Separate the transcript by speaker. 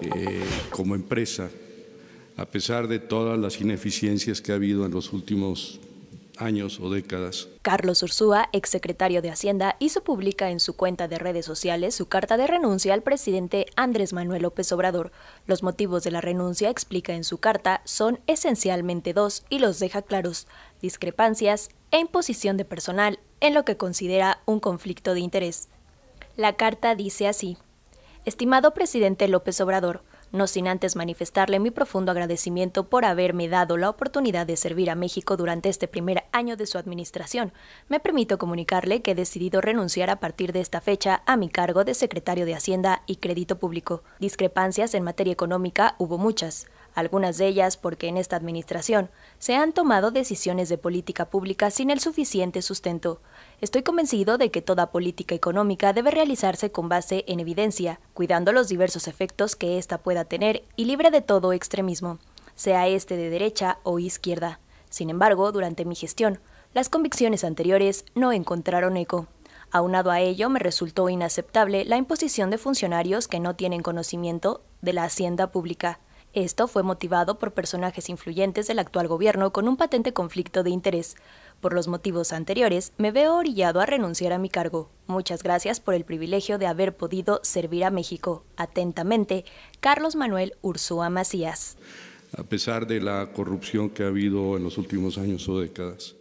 Speaker 1: Eh, como empresa, a pesar de todas las ineficiencias que ha habido en los últimos años o décadas.
Speaker 2: Carlos Ursúa, exsecretario de Hacienda, hizo pública en su cuenta de redes sociales su carta de renuncia al presidente Andrés Manuel López Obrador. Los motivos de la renuncia, explica en su carta, son esencialmente dos y los deja claros, discrepancias e imposición de personal en lo que considera un conflicto de interés. La carta dice así. Estimado presidente López Obrador, no sin antes manifestarle mi profundo agradecimiento por haberme dado la oportunidad de servir a México durante este primer año de su administración. Me permito comunicarle que he decidido renunciar a partir de esta fecha a mi cargo de secretario de Hacienda y Crédito Público. Discrepancias en materia económica hubo muchas algunas de ellas porque en esta administración se han tomado decisiones de política pública sin el suficiente sustento. Estoy convencido de que toda política económica debe realizarse con base en evidencia, cuidando los diversos efectos que ésta pueda tener y libre de todo extremismo, sea este de derecha o izquierda. Sin embargo, durante mi gestión, las convicciones anteriores no encontraron eco. Aunado a ello, me resultó inaceptable la imposición de funcionarios que no tienen conocimiento de la hacienda pública. Esto fue motivado por personajes influyentes del actual gobierno con un patente conflicto de interés. Por los motivos anteriores, me veo orillado a renunciar a mi cargo. Muchas gracias por el privilegio de haber podido servir a México. Atentamente, Carlos Manuel Ursúa Macías.
Speaker 1: A pesar de la corrupción que ha habido en los últimos años o décadas.